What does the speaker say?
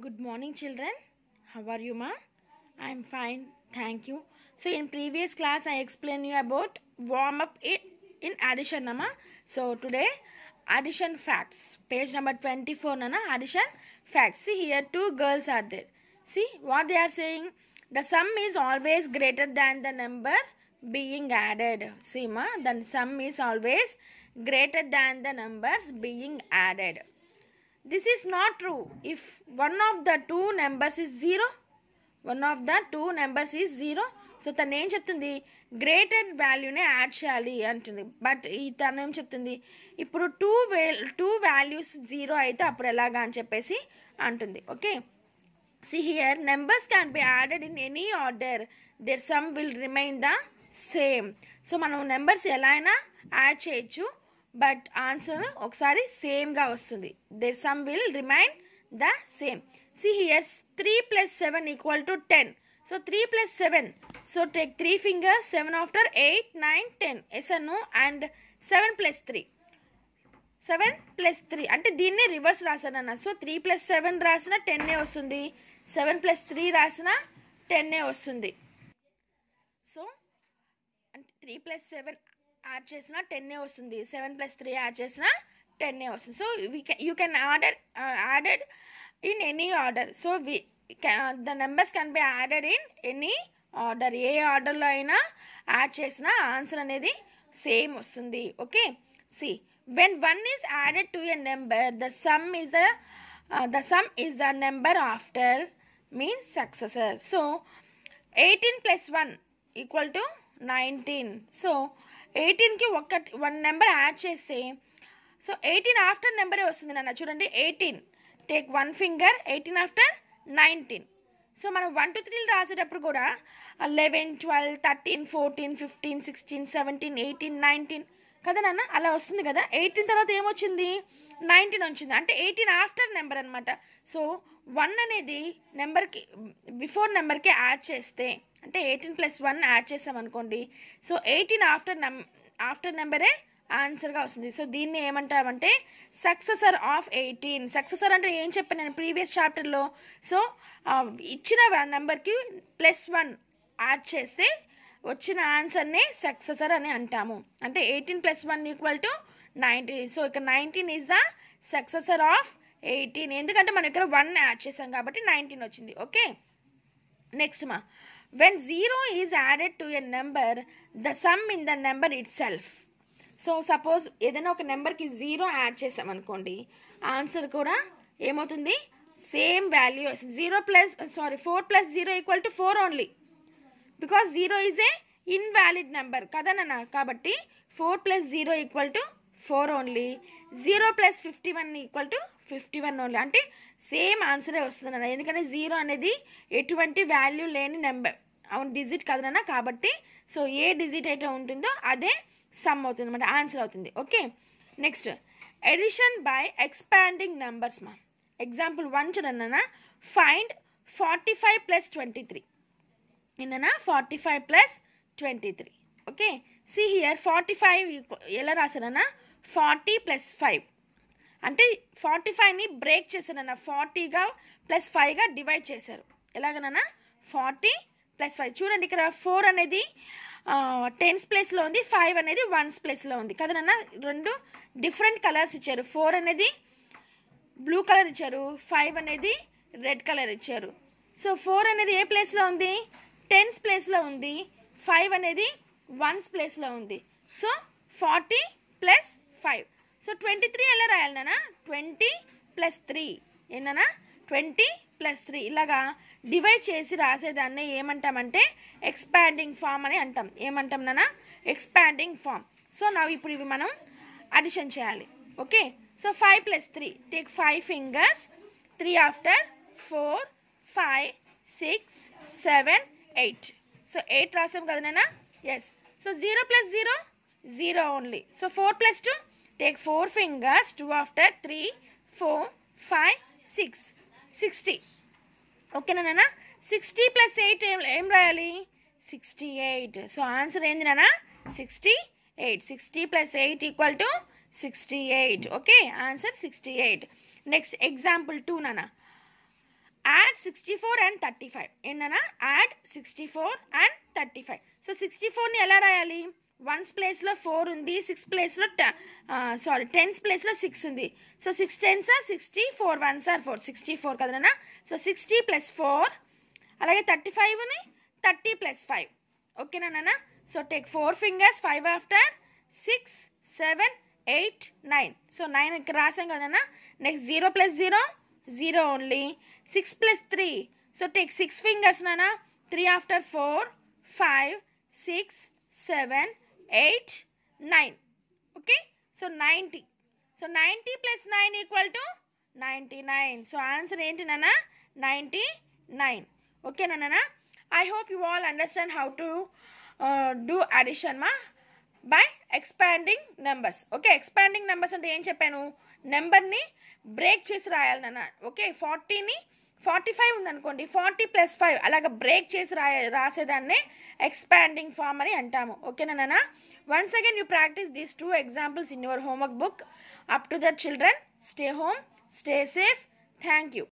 Good morning children. How are you ma? I am fine. Thank you. So in previous class I explained you about warm up in addition ma. So today addition facts. Page number 24 nana addition facts. See here two girls are there. See what they are saying. The sum is always greater than the number being added. See ma. The sum is always greater than the numbers being added. This is not true if one of the two numbers is zero one of the two numbers is zero so తను ఏం చెప్తుంది greater వాల్యూనే add చేయాలి అంటుంది but ఈ తను ఏం చెప్తుంది ఇప్పుడు టూ వే టూ వాల్యూస్ జీరో అయితే అప్పుడు ఎలాగా అని చెప్పేసి అంటుంది okay see here numbers can be added in any order there sum will remain the same so మనం నెంబర్స్ ఎలా అయినా యాడ్ చేయొచ్చు బట్ ఆన్సర్ ఒకసారి సేమ్గా వస్తుంది there sum will remain the same see here's three plus seven equal to ten so three plus seven so take three fingers seven after eight nine ten yes అను and seven plus three seven plus three అంటే దీన్నే reverse రాశానన్న so three plus seven రాసిన టెన్నే వస్తుంది seven plus three రాసిన టెన్నే వస్తుంది సో అంటే త్రీ ప్లస్ సెవెన్ యాడ్ చేసిన టెన్నే వస్తుంది సెవెన్ ప్లస్ త్రీ యాడ్ చేసిన టెన్నే వస్తుంది so we can you can order added in any order so we the numbers can be added in any order ఏ ఆర్డర్లో అయినా యాడ్ చేసిన ఆన్సర్ అనేది సేమ్ వస్తుంది okay see when one is added to a number the sum is the the sum is the number after means successor so eighteen plus one equal to nineteen so ఎయిటీన్కి ఒకటి one number add చేస్తే so eighteen after నెంబరే వస్తుంది నాన్న చూడండి eighteen take one finger eighteen after nineteen so మనం one two త్రీలు రాసేటప్పుడు కూడా eleven twelve thirteen fourteen fifteen sixteen seventeen eighteen nineteen కదా నాన్న అలా వస్తుంది కదా ఎయిటీన్ తర్వాత ఏమొచ్చింది నైన్టీన్ వచ్చింది అంటే ఎయిటీన్ ఆఫ్టర్ నెంబర్ అనమాట సో వన్ అనేది నెంబర్కి బిఫోర్ నెంబర్కి యాడ్ చేస్తే అంటే ఎయిటీన్ ప్లస్ వన్ యాడ్ చేసామనుకోండి సో ఎయిటీన్ ఆఫ్టర్ నం ఆఫ్టర్ నెంబరే ఆన్సర్గా వస్తుంది సో దీన్ని ఏమంటామంటే సక్సెసర్ ఆఫ్ ఎయిటీన్ సక్సెసర్ అంటే ఏం చెప్పాను నేను ప్రీవియస్ చాప్టర్లో సో ఇచ్చిన నెంబర్కి ప్లస్ వన్ యాడ్ చేస్తే వచ్చిన ఆన్సర్ని సక్సెసర్ అని అంటాము అంటే eighteen plus one equal to nineteen so ఇక nineteen is the successor of eighteen ఎందుకంటే మన దగ్గర వన్ యాడ్ చేసాం కాబట్టి నైన్టీన్ వచ్చింది ఓకే నెక్స్ట్ మా When 0 is added to a number, the sum in the number itself. So suppose ఏదైనా ఒక నెంబర్కి జీరో యాడ్ చేసామనుకోండి ఆన్సర్ కూడా ఏమవుతుంది same value zero plus sorry four plus zero equal to four only because zero is a invalid number కదనన్నా కాబట్టి four plus zero equal to four only zero plus fifty one equal to fifty one only అంటే same ఆన్సరే వస్తుంది ఎందుకంటే zero అనేది ఎటువంటి value లేని number అవును డిజిట్ కాదు కాబట్టి సో ఏ డిజిట్ అయితే ఉంటుందో అదే సమ్ అవుతుంది అనమాట ఆన్సర్ అవుతుంది okay next addition by expanding numbers మా ఎగ్జాంపుల్ వన్ చూడన్న find forty five plus twenty three ఏంటన్నా forty five plus twenty three okay see here forty five ఎలా రాశారన్నా ఫార్టీ ప్లస్ ఫైవ్ అంటే ఫార్టీ ఫైవ్ని బ్రేక్ చేశారన్న ఫార్టీగా ప్లస్ ఫైవ్గా డివైడ్ చేశారు ఎలాగనన్నా ఫార్టీ ప్లస్ ఫైవ్ చూడండి ఇక్కడ ఫోర్ అనేది టెన్స్ ప్లేస్లో ఉంది ఫైవ్ అనేది వన్స్ ప్లేస్లో ఉంది కదా రెండు డిఫరెంట్ కలర్స్ ఇచ్చారు ఫోర్ అనేది బ్లూ కలర్ ఇచ్చారు ఫైవ్ అనేది రెడ్ కలర్ ఇచ్చారు సో ఫోర్ అనేది ఏ ప్లేస్లో ఉంది టెన్స్ ప్లేస్లో ఉంది ఫైవ్ అనేది వన్స్ ప్లేస్లో ఉంది so forty plus five so twenty three ఎలా రాయాలి నాన్న ట్వంటీ ప్లస్ త్రీ ఏంటన్నా ట్వంటీ ప్లస్ త్రీ ఇలాగా డివైడ్ చేసి రాసేదాన్ని ఏమంటామంటే ఎక్స్పాండింగ్ ఫామ్ అని అంటాం ఏమంటాం నాన్న ఎక్స్పాండింగ్ ఫామ్ సో నా ఇప్పుడు ఇవి మనం అడిషన్ చేయాలి okay so five plus three take five fingers three after four five six seven eight so eight రాసాం కదా నేనా yes so zero plus zero zero only so four plus two take four fingers two after three four five six sixty ఓకేనా నాన్న sixty plus eight ఏం ఏం రాయాలి sixty eight so answer ఏంది నాన్న sixty eight sixty plus eight equal to sixty eight okay answer sixty eight next example two నాన్న add sixty four and thirty five ఏంటన్నా add sixty four and thirty five so sixty ఫోర్ని ఎలా రాయాలి ones ప్లేస్లో four ఉంది six ప్లేస్లో sorry tens ప్లేస్లో six ఉంది so six tens are sixty four ones are four sixty four కదనా సో సిక్స్టీ ప్లస్ ఫోర్ అలాగే థర్టీ ఫైవ్ని థర్టీ ప్లస్ ఫైవ్ ఓకేనా నాన్న so take four fingers five after six seven eight nine so nine ఇక్కడ రాసాం కదనా next zero plus zero zero only six plus three so take six fingers నానా three after four five six seven eight nine okay so ninety so ninety plus nine equal to ninety nine so answer ఏంటి నాన్న ninety nine ఓకేనా నాన్న I hope you all understand how to do addition మా by expanding numbers okay expanding numbers అంటే ఏం చెప్పాను నెంబర్ని break చేసి రాయాలి నాన్న ఓకే ఫార్టీని ఫార్టీ ఫైవ్ ఉందనుకోండి ఫార్టీ ప్లస్ ఫైవ్ అలాగ బ్రేక్ చేసి రాయ రాసేదాన్నే ఎక్స్పాండింగ్ ఫామ్ అని అంటాము ఓకేనా నాన్న once again you practise these two examples in your homework book up to the children stay home stay safe thank you